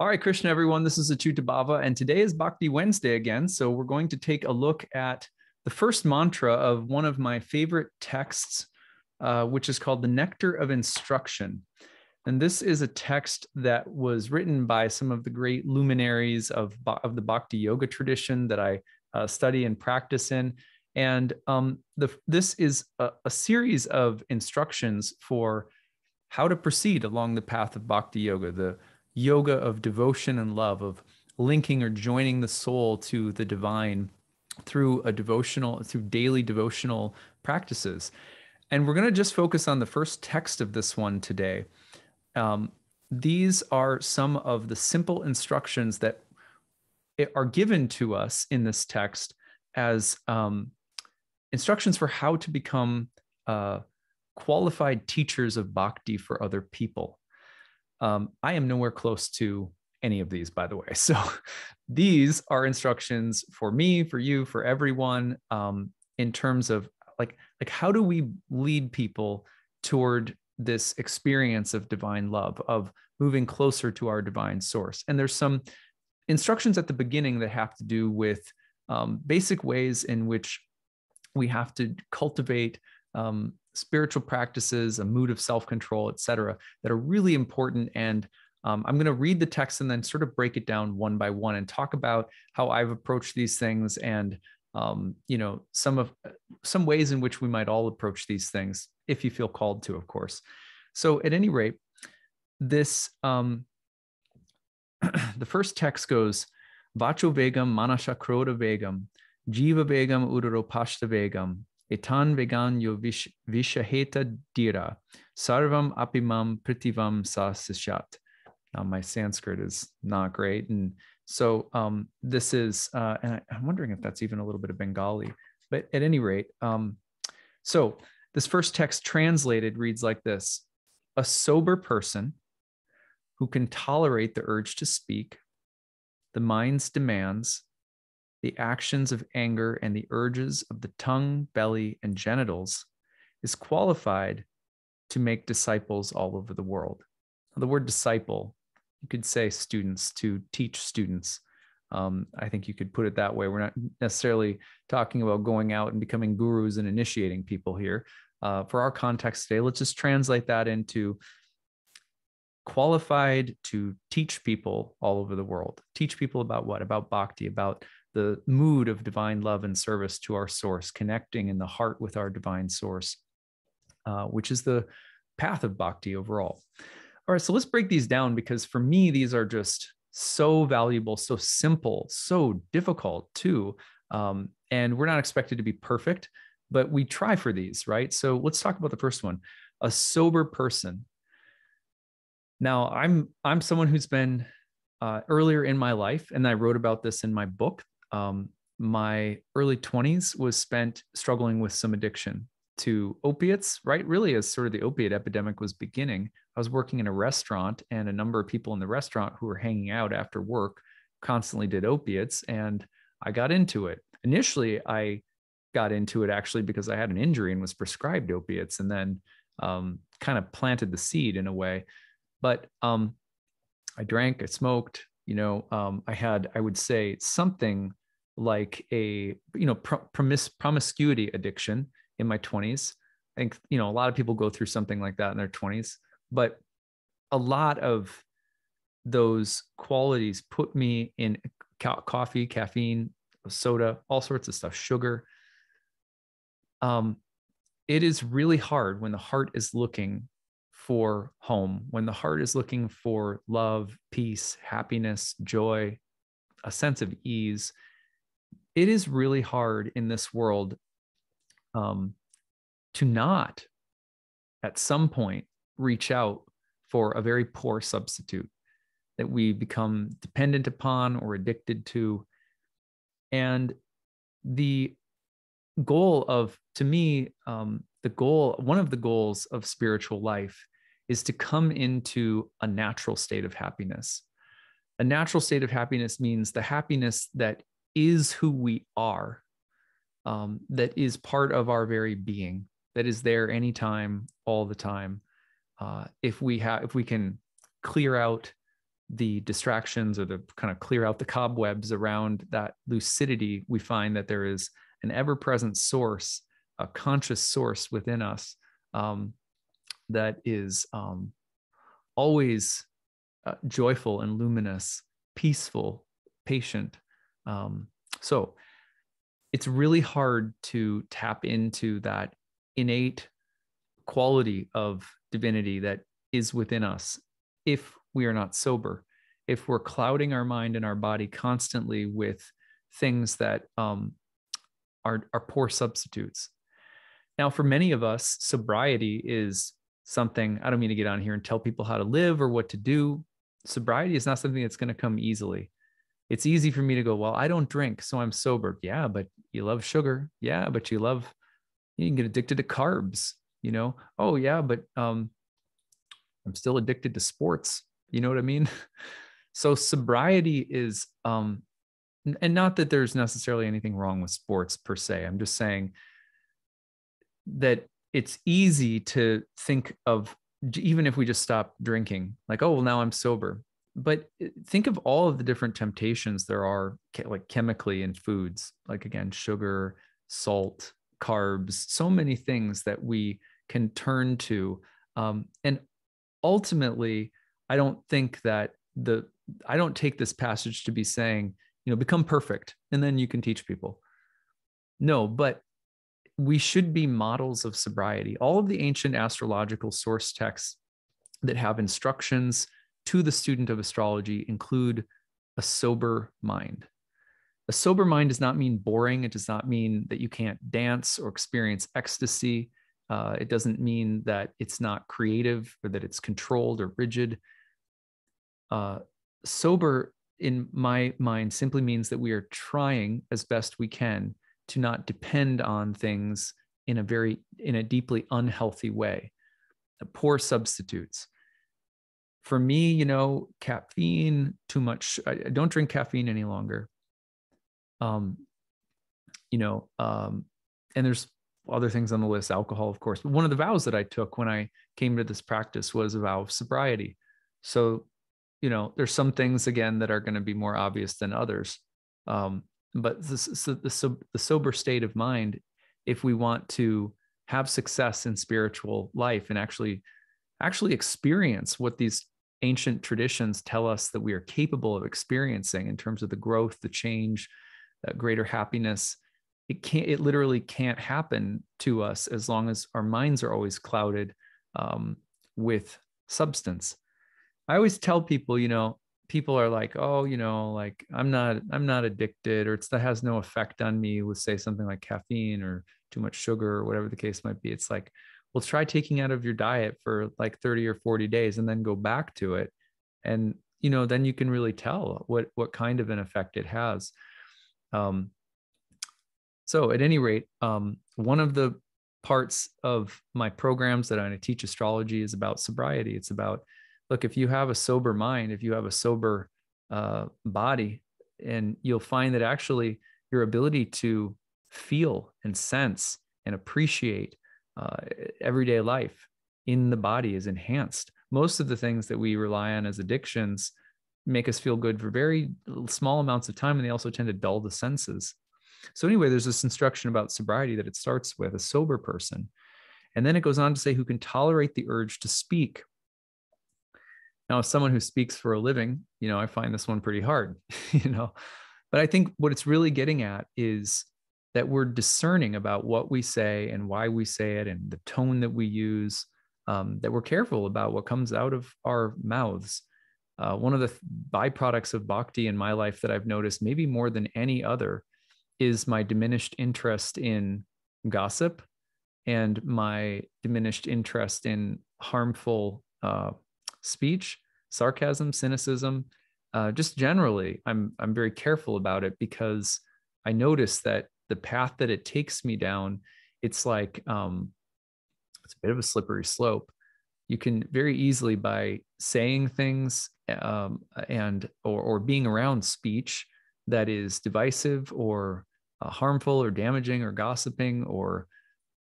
All right, Krishna, everyone, this is Achyuta Bhava, and today is Bhakti Wednesday again. So we're going to take a look at the first mantra of one of my favorite texts, uh, which is called The Nectar of Instruction. And this is a text that was written by some of the great luminaries of, of the Bhakti Yoga tradition that I uh, study and practice in. And um, the, this is a, a series of instructions for how to proceed along the path of Bhakti Yoga, the yoga of devotion and love, of linking or joining the soul to the divine through a devotional, through daily devotional practices. And we're going to just focus on the first text of this one today. Um, these are some of the simple instructions that are given to us in this text as um, instructions for how to become uh, qualified teachers of bhakti for other people. Um, I am nowhere close to any of these, by the way. So these are instructions for me, for you, for everyone um, in terms of like, like how do we lead people toward this experience of divine love, of moving closer to our divine source? And there's some instructions at the beginning that have to do with um, basic ways in which we have to cultivate um, spiritual practices, a mood of self control, etc., that are really important. And um, I'm going to read the text and then sort of break it down one by one and talk about how I've approached these things and um, you know some of some ways in which we might all approach these things if you feel called to, of course. So at any rate, this um, the first text goes Vacho Vegam Manasha Krodha Vegam Jiva Vegam Udaropashta Vegam etan vegan yo vish, vishaheta dira sarvam apimam pritivam sa sishat. Now my Sanskrit is not great, and so um, this is, uh, and I, am wondering if that's even a little bit of Bengali, but at any rate, um, so this first text translated reads like this: A sober person who can tolerate the urge to speak, the mind's demands, the actions of anger and the urges of the tongue, belly, and genitals, is qualified to make disciples all over the world. Now, the word disciple, you could say students, to teach students. Um, I think you could put it that way. We're not necessarily talking about going out and becoming gurus and initiating people here. Uh, for our context today, let's just translate that into qualified to teach people all over the world. Teach people about what? About bhakti, about the mood of divine love and service to our source, connecting in the heart with our divine source, uh, which is the path of bhakti overall. All right, so let's break these down because for me, these are just so valuable, so simple, so difficult too. Um, and we're not expected to be perfect, but we try for these, right? So let's talk about the first one a sober person. Now, I'm I'm someone who's been uh, earlier in my life, and I wrote about this in my book, um, my early 20s was spent struggling with some addiction to opiates, right? Really, as sort of the opiate epidemic was beginning, I was working in a restaurant, and a number of people in the restaurant who were hanging out after work constantly did opiates, and I got into it. Initially, I got into it actually because I had an injury and was prescribed opiates, and then um, kind of planted the seed in a way. But um, I drank, I smoked, you know, um, I had, I would say, something like a you know promis- promiscuity addiction in my 20s i think you know a lot of people go through something like that in their 20s but a lot of those qualities put me in coffee caffeine soda all sorts of stuff sugar um it is really hard when the heart is looking for home when the heart is looking for love peace happiness joy a sense of ease it is really hard in this world um, to not at some point reach out for a very poor substitute that we become dependent upon or addicted to. And the goal of, to me, um, the goal, one of the goals of spiritual life is to come into a natural state of happiness. A natural state of happiness means the happiness that is who we are, um, that is part of our very being, that is there anytime, all the time. Uh, if we have, if we can clear out the distractions or the kind of clear out the cobwebs around that lucidity, we find that there is an ever-present source, a conscious source within us um, that is um, always uh, joyful and luminous, peaceful, patient, um, so it's really hard to tap into that innate quality of divinity that is within us if we are not sober, if we're clouding our mind and our body constantly with things that um, are, are poor substitutes. Now, for many of us, sobriety is something I don't mean to get on here and tell people how to live or what to do. Sobriety is not something that's going to come easily it's easy for me to go, well, I don't drink, so I'm sober. Yeah, but you love sugar. Yeah, but you love, you can get addicted to carbs, you know? Oh, yeah, but um, I'm still addicted to sports. You know what I mean? so sobriety is, um, and not that there's necessarily anything wrong with sports per se. I'm just saying that it's easy to think of even if we just stop drinking, like, oh, well, now I'm sober but uh, think of all of the different temptations there are like chemically in foods like again sugar salt carbs so many things that we can turn to um, and ultimately i don't think that the i don't take this passage to be saying you know become perfect and then you can teach people no but we should be models of sobriety all of the ancient astrological source texts that have instructions to the student of astrology include a sober mind. A sober mind does not mean boring. It does not mean that you can't dance or experience ecstasy. Uh, it doesn't mean that it's not creative or that it's controlled or rigid. Uh, sober, in my mind, simply means that we are trying as best we can to not depend on things in a very in a deeply unhealthy way. Poor substitutes for me, you know, caffeine too much. I, I don't drink caffeine any longer. Um, you know, um, and there's other things on the list, alcohol, of course. But one of the vows that I took when I came to this practice was a vow of sobriety. So, you know, there's some things again that are going to be more obvious than others. Um, but the, the, the sober state of mind, if we want to have success in spiritual life and actually actually experience what these ancient traditions tell us that we are capable of experiencing in terms of the growth, the change, that greater happiness. It can't. It literally can't happen to us as long as our minds are always clouded um, with substance. I always tell people, you know, people are like, oh, you know, like I'm not, I'm not addicted, or it's that has no effect on me with say something like caffeine or too much sugar or whatever the case might be. It's like, well try taking out of your diet for like 30 or 40 days and then go back to it and you know then you can really tell what what kind of an effect it has um, so at any rate um, one of the parts of my programs that i teach astrology is about sobriety it's about look if you have a sober mind if you have a sober uh, body and you'll find that actually your ability to feel and sense and appreciate uh, everyday life in the body is enhanced. Most of the things that we rely on as addictions make us feel good for very small amounts of time, and they also tend to dull the senses. So, anyway, there's this instruction about sobriety that it starts with a sober person. And then it goes on to say who can tolerate the urge to speak. Now, as someone who speaks for a living, you know, I find this one pretty hard, you know. But I think what it's really getting at is that we're discerning about what we say and why we say it and the tone that we use, um, that we're careful about what comes out of our mouths. Uh, one of the byproducts of bhakti in my life that I've noticed, maybe more than any other, is my diminished interest in gossip and my diminished interest in harmful uh, speech, sarcasm, cynicism. Uh, just generally, I'm I'm very careful about it because I notice that the path that it takes me down, it's like um, it's a bit of a slippery slope. You can very easily by saying things um, and or, or being around speech that is divisive or uh, harmful or damaging or gossiping or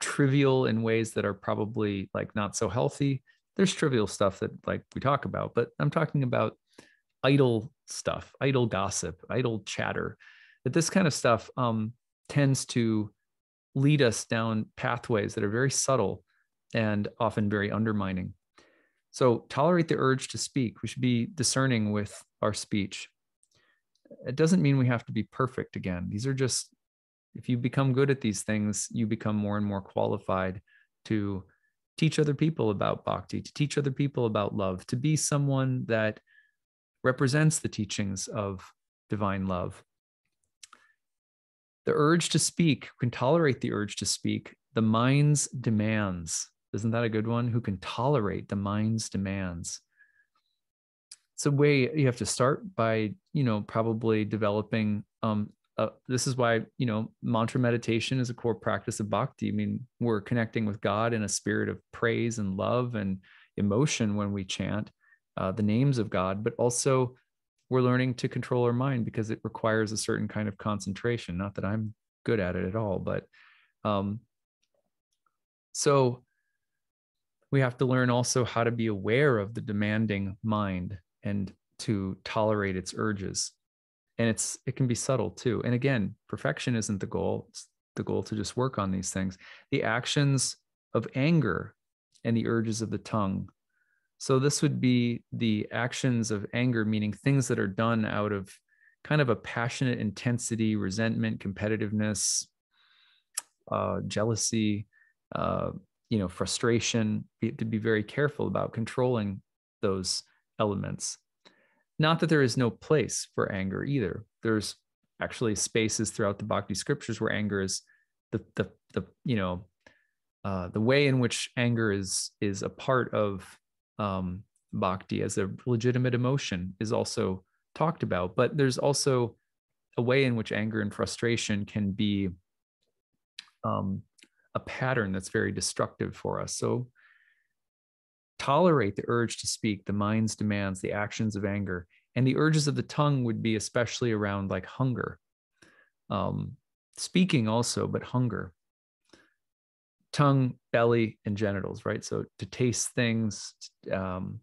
trivial in ways that are probably like not so healthy there's trivial stuff that like we talk about but i'm talking about idle stuff idle gossip idle chatter that this kind of stuff um tends to lead us down pathways that are very subtle and often very undermining. So, tolerate the urge to speak. We should be discerning with our speech. It doesn't mean we have to be perfect again. These are just, if you become good at these things, you become more and more qualified to teach other people about bhakti, to teach other people about love, to be someone that represents the teachings of divine love. The urge to speak can tolerate the urge to speak, the mind's demands. Isn't that a good one? Who can tolerate the mind's demands? It's a way you have to start by, you know, probably developing. Um, a, this is why, you know, mantra meditation is a core practice of bhakti. I mean, we're connecting with God in a spirit of praise and love and emotion when we chant uh, the names of God, but also we're learning to control our mind because it requires a certain kind of concentration. Not that I'm good at it at all, but um, so we have to learn also how to be aware of the demanding mind and to tolerate its urges. And it's it can be subtle too. And again, perfection isn't the goal. It's the goal to just work on these things. The actions of anger and the urges of the tongue so this would be the actions of anger, meaning things that are done out of kind of a passionate intensity, resentment, competitiveness, uh, jealousy, uh, you know, frustration. have to be very careful about controlling those elements. Not that there is no place for anger either. There's actually spaces throughout the Bhakti scriptures where anger is the the the you know uh, the way in which anger is is a part of um, bhakti as a legitimate emotion is also talked about. But there's also a way in which anger and frustration can be um, a pattern that's very destructive for us. So tolerate the urge to speak, the mind's demands, the actions of anger. And the urges of the tongue would be especially around like hunger, um, speaking also, but hunger tongue, belly, and genitals, right? So to taste things, um,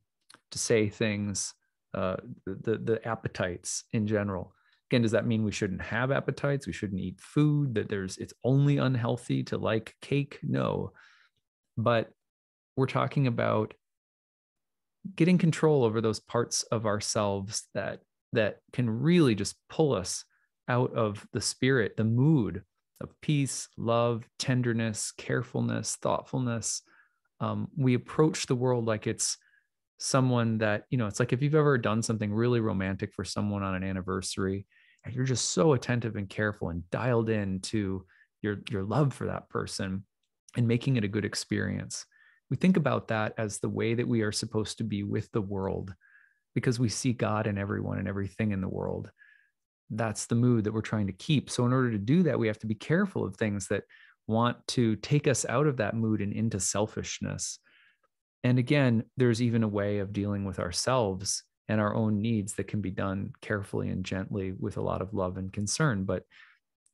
to say things, uh, the, the appetites in general. Again, does that mean we shouldn't have appetites? We shouldn't eat food? That there's it's only unhealthy to like cake? No, but we're talking about getting control over those parts of ourselves that that can really just pull us out of the spirit, the mood of peace, love, tenderness, carefulness, thoughtfulness. Um, we approach the world like it's someone that, you know, it's like if you've ever done something really romantic for someone on an anniversary, and you're just so attentive and careful and dialed in to your, your love for that person and making it a good experience. We think about that as the way that we are supposed to be with the world because we see God in everyone and everything in the world that's the mood that we're trying to keep. So, in order to do that, we have to be careful of things that want to take us out of that mood and into selfishness. And again, there's even a way of dealing with ourselves and our own needs that can be done carefully and gently with a lot of love and concern. But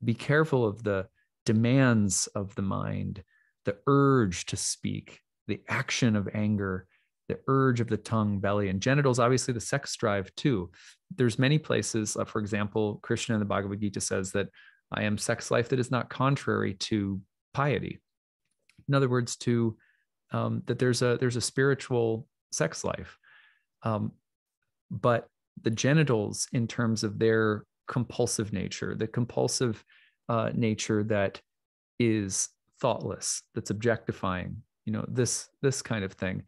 be careful of the demands of the mind, the urge to speak, the action of anger, the urge of the tongue, belly, and genitals, obviously the sex drive too. There's many places, uh, for example, Krishna in the Bhagavad Gita says that I am sex life that is not contrary to piety. In other words, to um, that there's a there's a spiritual sex life, um, but the genitals, in terms of their compulsive nature, the compulsive uh, nature that is thoughtless, that's objectifying, you know, this this kind of thing.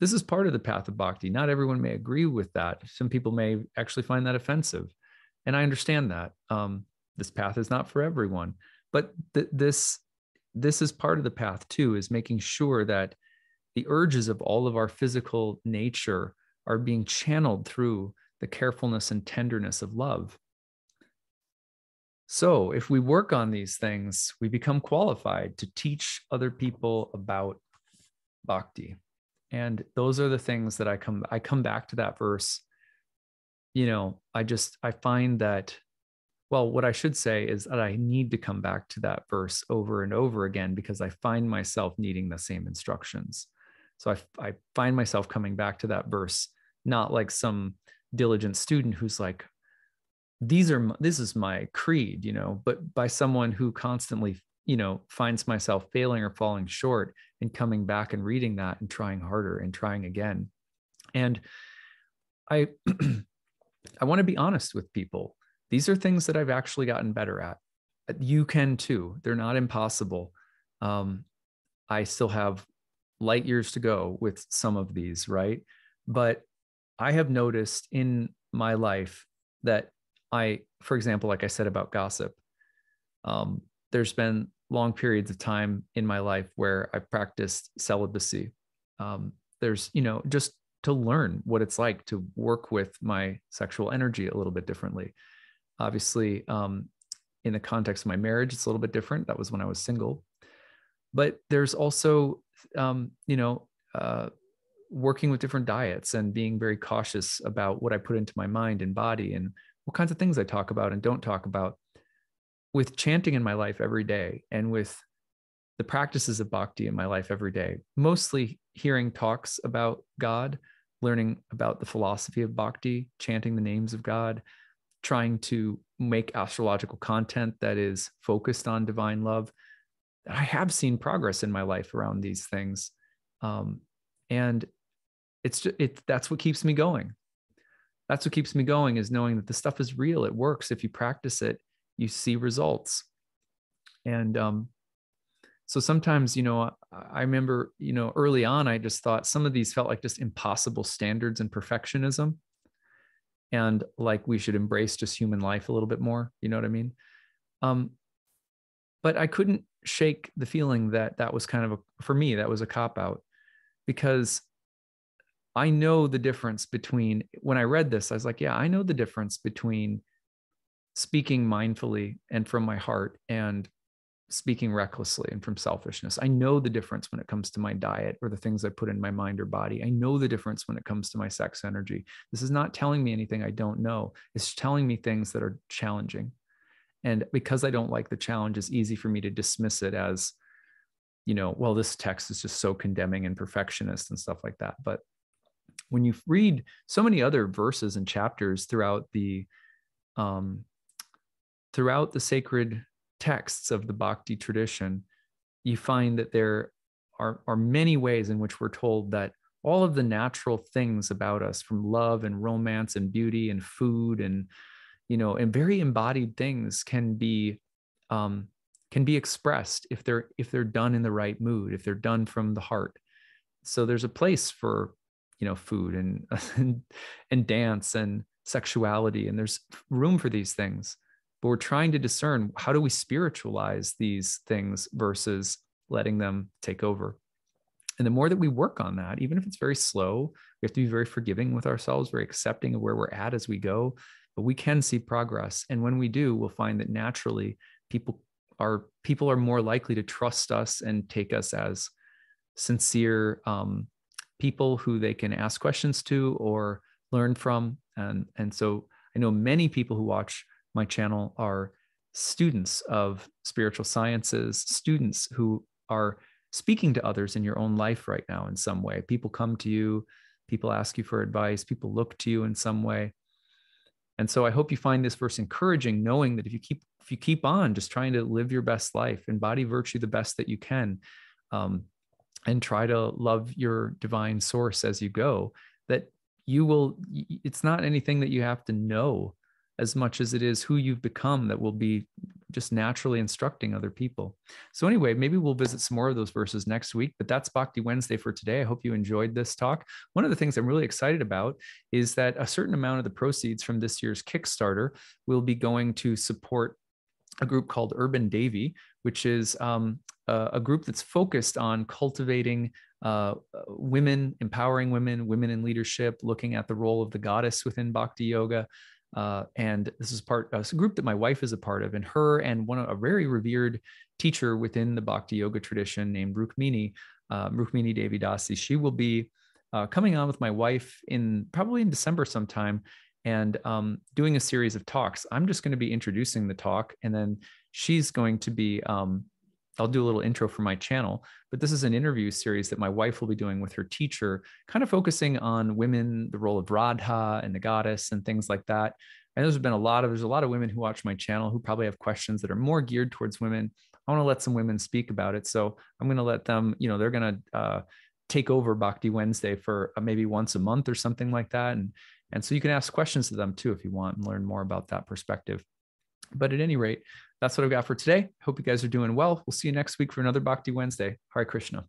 This is part of the path of bhakti. Not everyone may agree with that. Some people may actually find that offensive. And I understand that. Um, this path is not for everyone. But th- this, this is part of the path too, is making sure that the urges of all of our physical nature are being channeled through the carefulness and tenderness of love. So, if we work on these things, we become qualified to teach other people about bhakti and those are the things that i come i come back to that verse you know i just i find that well what i should say is that i need to come back to that verse over and over again because i find myself needing the same instructions so i, I find myself coming back to that verse not like some diligent student who's like these are this is my creed you know but by someone who constantly you know finds myself failing or falling short and coming back and reading that and trying harder and trying again. And I I want to be honest with people. These are things that I've actually gotten better at. You can too. They're not impossible. Um, I still have light years to go with some of these, right? But I have noticed in my life that I, for example, like I said about gossip, um, there's been long periods of time in my life where I practiced celibacy. Um, there's, you know, just to learn what it's like to work with my sexual energy a little bit differently. Obviously, um, in the context of my marriage, it's a little bit different. That was when I was single. But there's also, um, you know, uh, working with different diets and being very cautious about what I put into my mind and body and what kinds of things I talk about and don't talk about with chanting in my life every day and with the practices of bhakti in my life every day, mostly hearing talks about God, learning about the philosophy of bhakti, chanting the names of God, trying to make astrological content that is focused on divine love. I have seen progress in my life around these things. Um, and it's just, it, that's what keeps me going. That's what keeps me going is knowing that the stuff is real. It works if you practice it you see results. And um, so sometimes, you know, I, I remember, you know, early on, I just thought some of these felt like just impossible standards and perfectionism. And like we should embrace just human life a little bit more. You know what I mean? Um, but I couldn't shake the feeling that that was kind of a, for me, that was a cop out because I know the difference between when I read this, I was like, yeah, I know the difference between speaking mindfully and from my heart and speaking recklessly and from selfishness. I know the difference when it comes to my diet or the things I put in my mind or body. I know the difference when it comes to my sex energy. This is not telling me anything I don't know, it's telling me things that are challenging. And because I don't like the challenge, it's easy for me to dismiss it as, you know, well, this text is just so condemning and perfectionist and stuff like that. But when you read so many other verses and chapters throughout the um, throughout the sacred texts of the Bhakti tradition, you find that there are, are many ways in which we're told that all of the natural things about us from love and romance and beauty and food and you know and very embodied things can be um, can be expressed if they're if they're done in the right mood if they're done from the heart so there's a place for you know food and and, and dance and sexuality and there's room for these things but we're trying to discern how do we spiritualize these things versus letting them take over and the more that we work on that even if it's very slow we have to be very forgiving with ourselves very accepting of where we're at as we go but we can see progress and when we do we'll find that naturally people are people are more likely to trust us and take us as sincere um, people who they can ask questions to or learn from and and so i know many people who watch my channel are students of spiritual sciences, students who are speaking to others in your own life right now in some way. People come to you, people ask you for advice, people look to you in some way. And so I hope you find this verse encouraging, knowing that if you keep if you keep on just trying to live your best life, embody virtue the best that you can, um, and try to love your divine source as you go, that you will. It's not anything that you have to know as much as it is who you've become that will be just naturally instructing other people. So, anyway, maybe we'll visit some more of those verses next week, but that's Bhakti Wednesday for today. I hope you enjoyed this talk. One of the things I'm really excited about is that a certain amount of the proceeds from this year's Kickstarter will be going to support a group called Urban Davy, which is um, a, a group that's focused on cultivating uh, women, empowering women, women in leadership, looking at the role of the goddess within bhakti yoga, uh, and this is part a group that my wife is a part of, and her and one a very revered teacher within the Bhakti Yoga tradition named Rukmini, uh, Rukmini Devi Dasi. She will be uh, coming on with my wife in probably in December sometime, and um, doing a series of talks. I'm just going to be introducing the talk, and then she's going to be um, I'll do a little intro for my channel, but this is an interview series that my wife will be doing with her teacher, kind of focusing on women, the role of Radha and the goddess and things like that. And there's been a lot of there's a lot of women who watch my channel who probably have questions that are more geared towards women. I want to let some women speak about it, so I'm going to let them. You know, they're going to uh, take over Bhakti Wednesday for uh, maybe once a month or something like that, and and so you can ask questions to them too if you want and learn more about that perspective. But at any rate, that's what I've got for today. Hope you guys are doing well. We'll see you next week for another Bhakti Wednesday. Hi, Krishna.